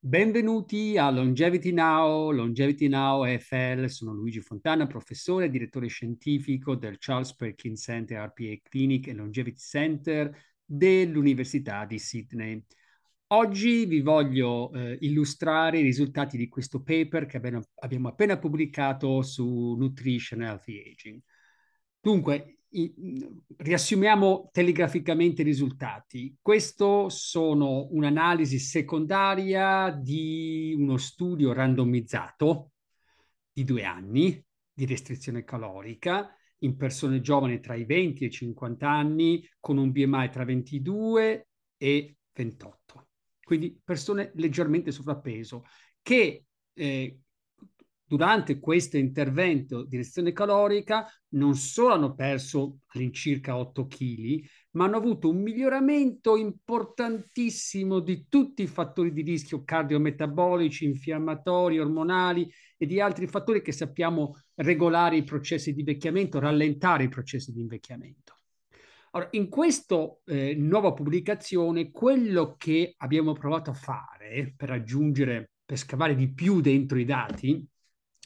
Benvenuti a Longevity Now. Longevity Now EFL, sono Luigi Fontana, professore e direttore scientifico del Charles Perkins Center RPA Clinic e Longevity Center dell'Università di Sydney. Oggi vi voglio eh, illustrare i risultati di questo paper che abbiamo appena pubblicato su Nutrition Healthy Aging. Dunque, riassumiamo telegraficamente i risultati. Questo sono un'analisi secondaria di uno studio randomizzato di due anni di restrizione calorica in persone giovani tra i 20 e i 50 anni con un BMI tra 22 e 28. Quindi persone leggermente sovrappeso che eh, durante questo intervento di restrizione calorica non solo hanno perso all'incirca 8 kg, ma hanno avuto un miglioramento importantissimo di tutti i fattori di rischio cardiometabolici, infiammatori, ormonali e di altri fattori che sappiamo regolare i processi di invecchiamento, rallentare i processi di invecchiamento. Allora, in questa eh, nuova pubblicazione, quello che abbiamo provato a fare per raggiungere, per scavare di più dentro i dati,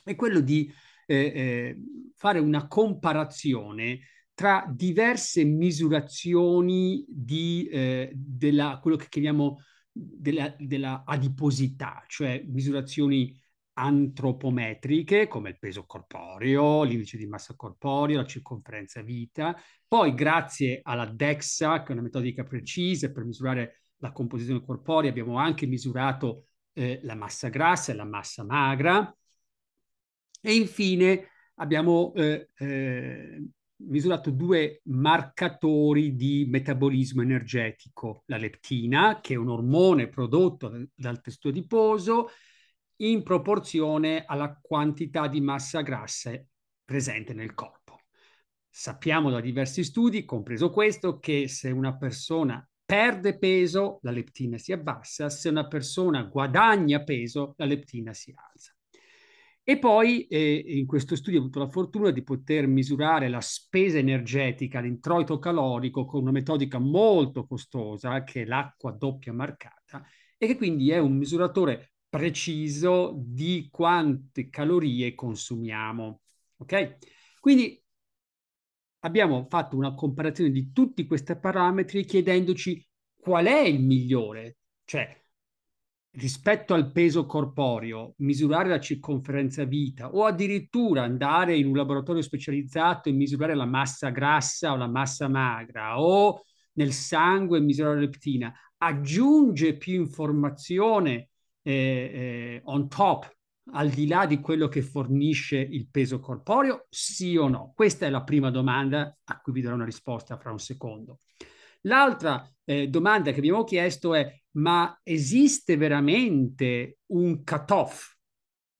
è quello di eh, eh, fare una comparazione tra diverse misurazioni di, eh, della, quello che chiamiamo della, della, adiposità, cioè misurazioni antropometriche come il peso corporeo, l'indice di massa corporeo, la circonferenza vita. Poi grazie alla DEXA, che è una metodica precisa per misurare la composizione corporea, abbiamo anche misurato eh, la massa grassa e la massa magra. E infine abbiamo eh, eh, misurato due marcatori di metabolismo energetico, la leptina, che è un ormone prodotto dal testo adiposo, in proporzione alla quantità di massa grassa presente nel corpo. Sappiamo da diversi studi, compreso questo, che se una persona perde peso, la leptina si abbassa, se una persona guadagna peso, la leptina si alza. E poi eh, in questo studio ho avuto la fortuna di poter misurare la spesa energetica, l'introito calorico con una metodica molto costosa che è l'acqua doppia marcata e che quindi è un misuratore preciso di quante calorie consumiamo. Ok? Quindi abbiamo fatto una comparazione di tutti questi parametri chiedendoci qual è il migliore, cioè rispetto al peso corporeo, misurare la circonferenza vita o addirittura andare in un laboratorio specializzato e misurare la massa grassa o la massa magra o nel sangue misurare la leptina, aggiunge più informazione eh, eh, on top, al di là di quello che fornisce il peso corporeo, sì o no? Questa è la prima domanda a cui vi darò una risposta fra un secondo. L'altra eh, domanda che abbiamo chiesto è ma esiste veramente un cut-off,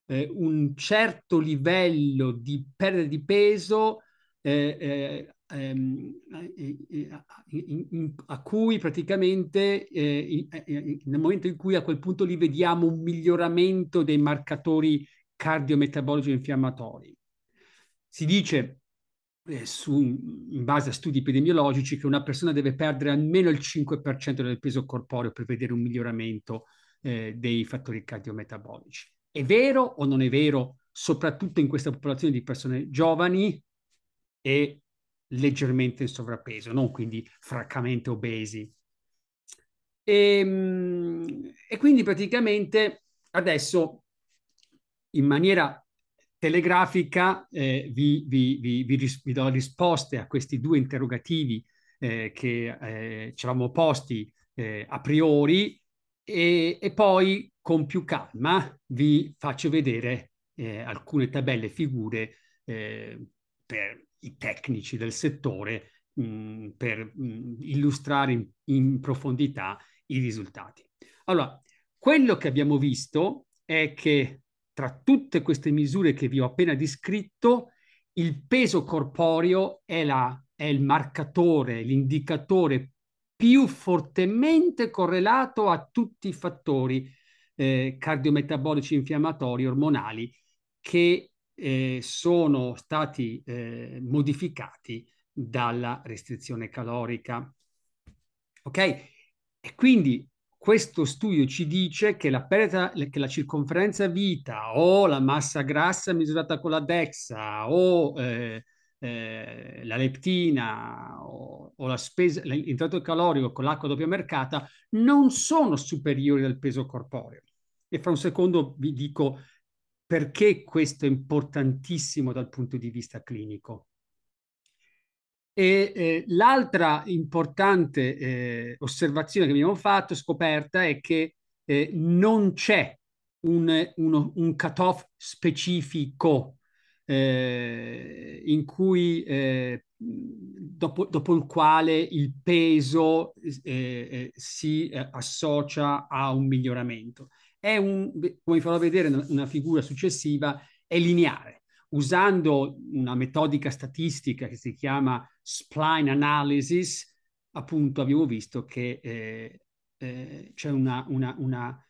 eh, un certo livello di perdita di peso eh, eh ehm, eh, eh, in, in, a cui praticamente in, nel momento in cui a quel punto lì vediamo un miglioramento dei marcatori cardiometabolici e infiammatori. Si dice eh, su, in base a studi epidemiologici che una persona deve perdere almeno il 5% del peso corporeo per vedere un miglioramento eh, dei fattori cardiometabolici. È vero o non è vero, soprattutto in questa popolazione di persone giovani e leggermente in sovrappeso, non quindi francamente obesi? E, ehm, e quindi praticamente adesso in maniera telegrafica eh, vi, vi, vi, vi, do risposte a questi due interrogativi eh, che eh, ci eravamo posti eh, a priori e, e, poi con più calma vi faccio vedere eh, alcune tabelle e figure eh, per i tecnici del settore mh, mm, per mh, mm, illustrare in, in profondità i risultati. Allora, quello che abbiamo visto è che tra tutte queste misure che vi ho appena descritto, il peso corporeo è, la, è il marcatore, l'indicatore più fortemente correlato a tutti i fattori eh, cardiometabolici, infiammatori, ormonali che eh, sono stati eh, modificati dalla restrizione calorica. Ok? E quindi questo studio ci dice che la, perdita, che la circonferenza vita o la massa grassa misurata con la DEXA o eh, eh, la leptina o, o la spesa, l'intratto calorico con l'acqua doppia mercata non sono superiori al peso corporeo. E fra un secondo vi dico perché questo è importantissimo dal punto di vista clinico. E eh, l'altra importante eh, osservazione che abbiamo fatto, scoperta, è che eh, non c'è un, uno, un cut-off specifico eh, in cui, eh, dopo, dopo, il quale il peso eh, si associa a un miglioramento. È un, come farò vedere una figura successiva, è lineare usando una metodica statistica che si chiama spline analysis, appunto abbiamo visto che eh, eh, c'è una, una, una,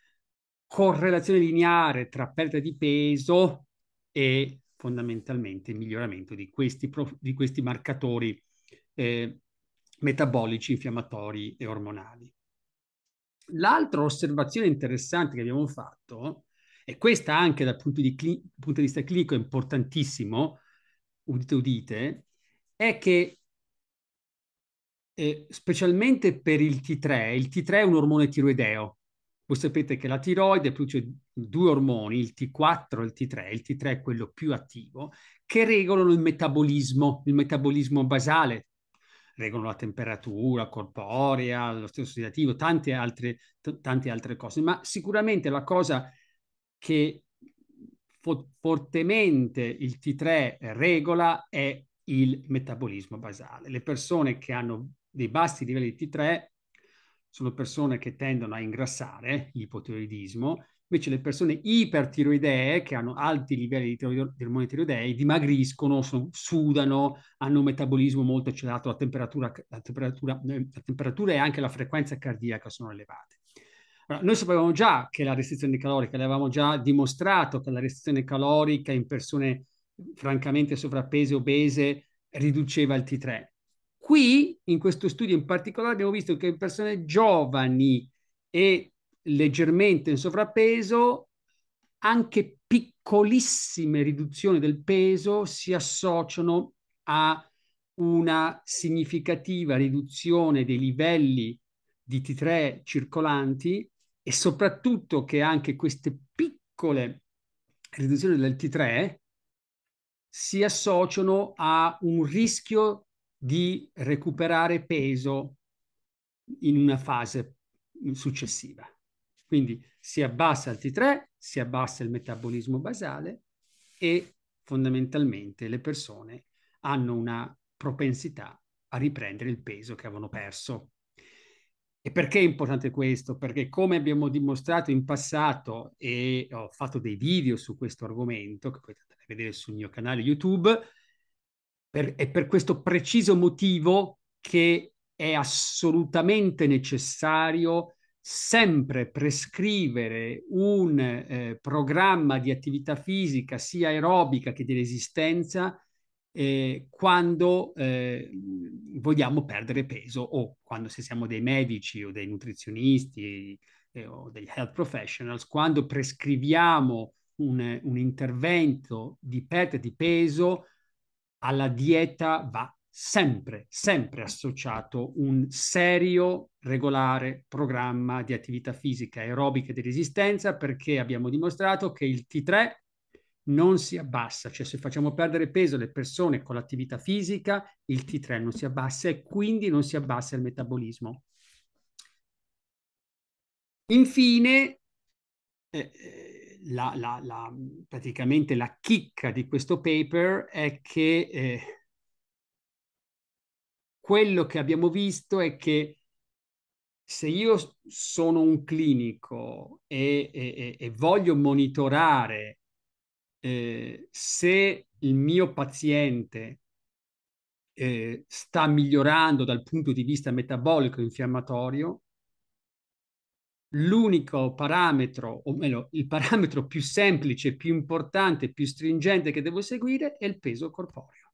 correlazione lineare tra perdita di peso e fondamentalmente miglioramento di questi, prof- di questi marcatori eh, metabolici, infiammatori e ormonali. L'altra osservazione interessante che abbiamo fatto e questa anche dal punto di, cli- punto di vista clinico è importantissimo, udite udite, è che eh, specialmente per il T3, il T3 è un ormone tiroideo. Voi sapete che la tiroide produce due ormoni, il T4 e il T3, il T3 è quello più attivo, che regolano il metabolismo, il metabolismo basale, regolano la temperatura corporea, lo stesso sedativo, tante altre, t- tante altre cose, ma sicuramente la cosa che fo- fortemente il T3 regola è il metabolismo basale. Le persone che hanno dei bassi livelli di T3 sono persone che tendono a ingrassare, ipotiroidismo, invece le persone ipertiroidee che hanno alti livelli di, tiroide, di ormoni tiroidei dimagriscono, sono, sudano, hanno un metabolismo molto accelerato, la temperatura, la temperatura, eh, la temperatura e anche la frequenza cardiaca sono elevate noi sapevamo già che la restrizione calorica, l'avevamo già dimostrato che la restrizione calorica in persone francamente sovrappese, obese, riduceva il T3. Qui, in questo studio in particolare, abbiamo visto che in persone giovani e leggermente in sovrappeso, anche piccolissime riduzioni del peso si associano a una significativa riduzione dei livelli di T3 circolanti e soprattutto che anche queste piccole riduzioni del T3 si associano a un rischio di recuperare peso in una fase successiva. Quindi si abbassa il T3, si abbassa il metabolismo basale e fondamentalmente le persone hanno una propensità a riprendere il peso che avevano perso e perché è importante questo? Perché come abbiamo dimostrato in passato e ho fatto dei video su questo argomento, che potete andare a vedere sul mio canale YouTube, per, è per questo preciso motivo che è assolutamente necessario sempre prescrivere un eh, programma di attività fisica sia aerobica che di resistenza eh, quando eh, vogliamo perdere peso o quando se siamo dei medici o dei nutrizionisti eh, o degli health professionals, quando prescriviamo un, un intervento di perdita di peso, alla dieta va sempre, sempre associato un serio, regolare programma di attività fisica aerobica e di resistenza perché abbiamo dimostrato che il T3 non si abbassa, cioè se facciamo perdere peso le persone con l'attività fisica, il T3 non si abbassa e quindi non si abbassa il metabolismo. Infine, eh, eh, la, la, la, praticamente la chicca di questo paper è che eh, quello che abbiamo visto è che se io sono un clinico e, e, e voglio monitorare eh, se il mio paziente eh, sta migliorando dal punto di vista metabolico infiammatorio, l'unico parametro, o meglio, il parametro più semplice, più importante, più stringente che devo seguire è il peso corporeo.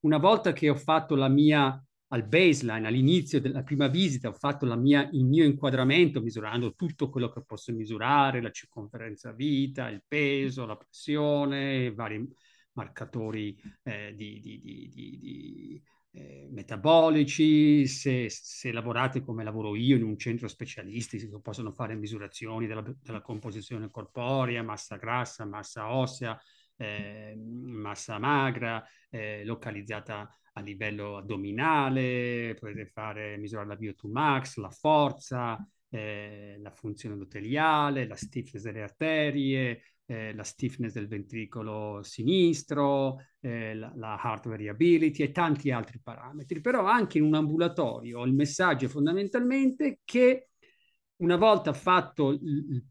Una volta che ho fatto la mia al baseline, all'inizio della prima visita, ho fatto mia, il mio inquadramento misurando tutto quello che posso misurare, la circonferenza vita, il peso, la pressione, vari marcatori eh, di, di, di, eh, metabolici, se, se, lavorate come lavoro io in un centro specialistico, possono fare misurazioni della, della composizione corporea, massa grassa, massa ossea, eh, massa magra, eh, localizzata a livello addominale, potete fare, misurare la VO2max, la forza, eh, la funzione endoteliale, la stiffness delle arterie, eh, la stiffness del ventricolo sinistro, eh, la, la, heart variability e tanti altri parametri. Però anche in un ambulatorio il messaggio è fondamentalmente che una volta fatto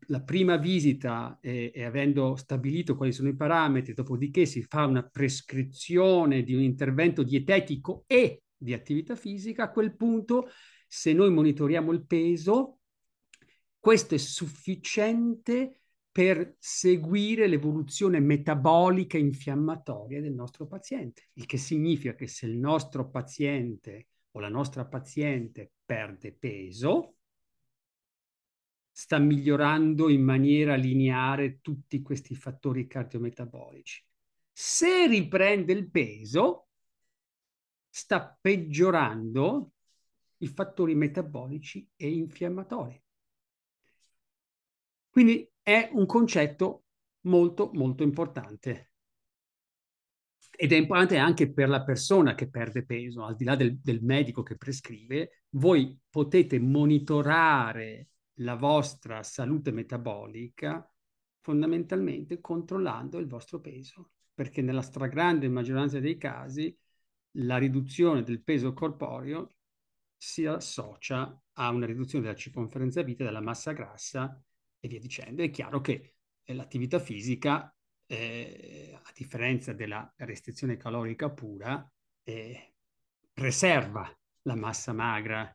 la prima visita e-, e avendo stabilito quali sono i parametri, dopodiché si fa una prescrizione di un intervento dietetico e di attività fisica, a quel punto se noi monitoriamo il peso, questo è sufficiente per seguire l'evoluzione metabolica infiammatoria del nostro paziente, il che significa che se il nostro paziente o la nostra paziente perde peso, sta migliorando in maniera lineare tutti questi fattori cardiometabolici. Se riprende il peso, sta peggiorando i fattori metabolici e infiammatori. Quindi è un concetto molto molto importante. Ed è importante anche per la persona che perde peso, al di là del, del medico che prescrive, voi potete monitorare la vostra salute metabolica fondamentalmente controllando il vostro peso, perché nella stragrande maggioranza dei casi la riduzione del peso corporeo si associa a una riduzione della circonferenza vita, della massa grassa e via dicendo. È chiaro che eh, l'attività fisica, eh, a differenza della restrizione calorica pura, eh, preserva la massa magra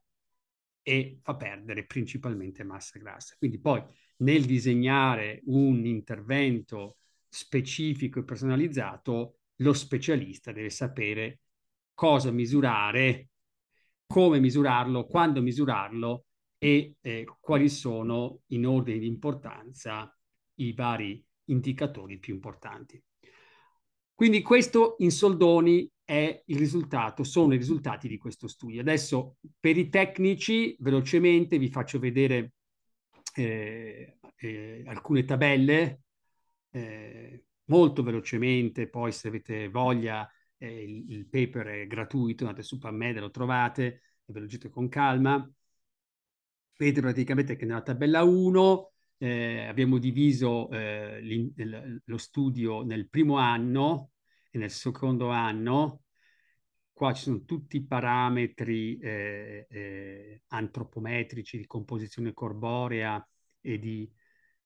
e fa perdere principalmente massa grassa. Quindi poi nel disegnare un intervento specifico e personalizzato, lo specialista deve sapere cosa misurare, come misurarlo, quando misurarlo e eh, quali sono in ordine di importanza i vari indicatori più importanti. Quindi questo in soldoni è il risultato, sono i risultati di questo studio. Adesso per i tecnici, velocemente vi faccio vedere eh, eh, alcune tabelle, eh, molto velocemente, poi se avete voglia eh, il, il, paper è gratuito, andate su PubMed, lo trovate, e ve lo giro con calma. Vedete praticamente che nella tabella 1 eh, abbiamo diviso eh, lo studio nel primo anno, e nel secondo anno, qua ci sono tutti i parametri eh, eh, antropometrici di composizione corborea e di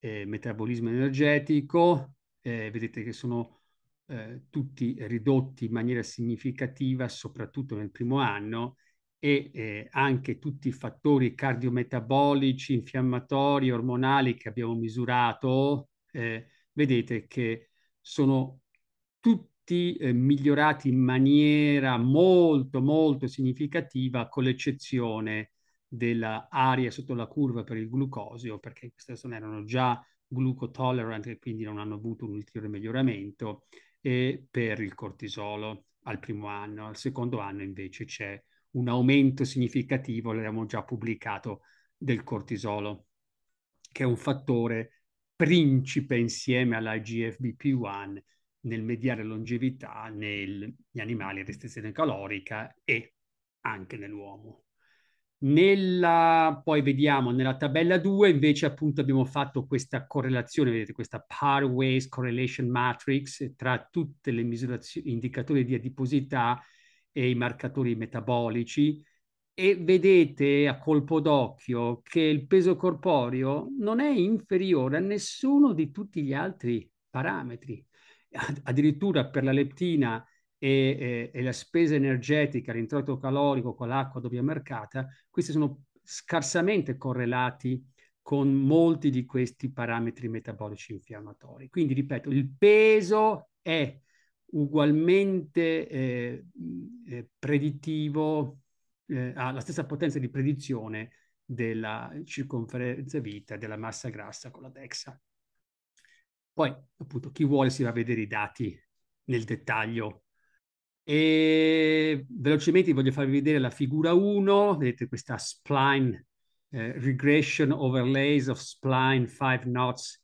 eh, metabolismo energetico, eh, vedete che sono eh, tutti ridotti in maniera significativa, soprattutto nel primo anno, e eh, anche tutti i fattori cardiometabolici, infiammatori, ormonali che abbiamo misurato, vedete che sono tutti tutti eh, migliorati in maniera molto molto significativa con l'eccezione dell'aria sotto la curva per il glucosio, perché queste questa erano già glucotolerant e quindi non hanno avuto un ulteriore miglioramento, e per il cortisolo al primo anno. Al secondo anno invece c'è un aumento significativo, l'abbiamo già pubblicato, del cortisolo, che è un fattore principe insieme alla GFBP1 nel mediare longevità negli animali a restrizione calorica e anche nell'uomo. Nella, poi vediamo nella tabella 2 invece appunto abbiamo fatto questa correlazione, vedete questa Pathways Correlation Matrix tra tutte le misurazioni, indicatori di adiposità e i marcatori metabolici e vedete a colpo d'occhio che il peso corporeo non è inferiore a nessuno di tutti gli altri parametri addirittura per la leptina e, e, e la spesa energetica, l'introito calorico con l'acqua dove è doppiamercata, questi sono scarsamente correlati con molti di questi parametri metabolici infiammatori. Quindi, ripeto, il peso è ugualmente eh, mm, eh, predittivo, eh, ha la stessa potenza di predizione della circonferenza vita della massa grassa con la DEXA. Poi, appunto, chi vuole si va a vedere i dati nel dettaglio. E velocemente voglio farvi vedere la figura 1, vedete questa spline eh, regression overlays of spline 5 knots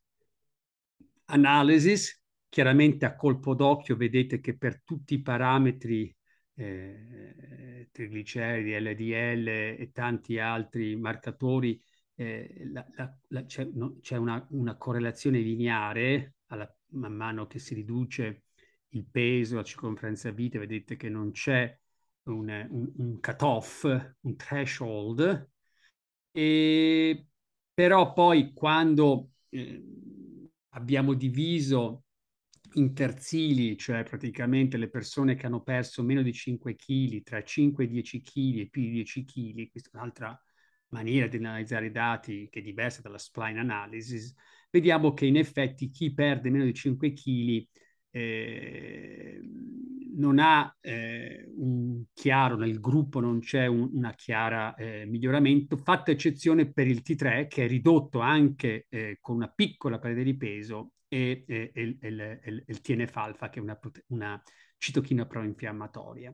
analysis. Chiaramente a colpo d'occhio vedete che per tutti i parametri eh, trigliceridi, LDL e tanti altri marcatori eh, la, la, la, c'è, no, c'è una, una, correlazione lineare alla, man mano che si riduce il peso, la circonferenza vita, vedete che non c'è un, un, un cut-off, un threshold, e, però poi quando eh, abbiamo diviso in terzili, cioè praticamente le persone che hanno perso meno di 5 kg, tra 5 e 10 kg e più di 10 kg, questa è un'altra maniera di analizzare i dati che è diversa dalla spline analysis, vediamo che in effetti chi perde meno di 5 kg eh, non ha eh, un chiaro, nel gruppo non c'è un, una chiara eh, miglioramento, fatta eccezione per il T3 che è ridotto anche eh, con una piccola perdita di peso e, e, e, il, il, il TNF-alfa che è una, una citochina proinfiammatoria.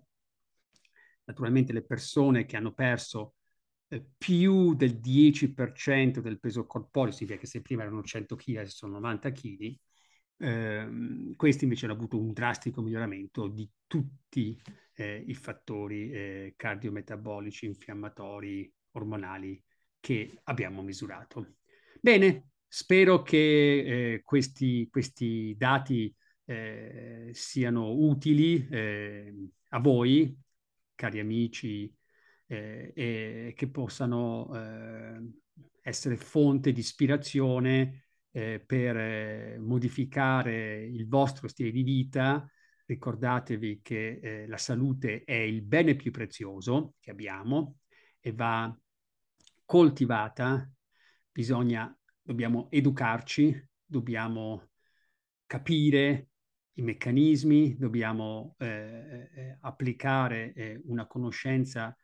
Naturalmente le persone che hanno perso eh, più del 10% del peso corporeo, significa che se prima erano 100 kg adesso sono 90 kg, eh, questi invece hanno avuto un drastico miglioramento di tutti eh, i fattori eh, cardiometabolici, infiammatori, ormonali che abbiamo misurato. Bene, spero che eh, questi, questi, dati siano utili ehm, a voi, cari amici, eh, e che possano ehm, essere fonte di ispirazione eh, per eh, modificare il vostro stile di vita. Ricordatevi che eh, la salute è il bene più prezioso che abbiamo e va coltivata, bisogna, dobbiamo educarci, dobbiamo capire i meccanismi, dobbiamo eh, applicare eh, una conoscenza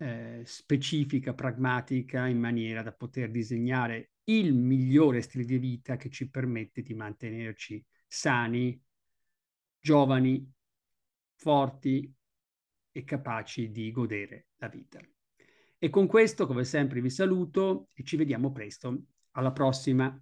eh, specifica, pragmatica, in maniera da poter disegnare il migliore stile di vita che ci permette di mantenerci sani, giovani, forti e capaci di godere la vita. E con questo, come sempre, vi saluto e ci vediamo presto. Alla prossima!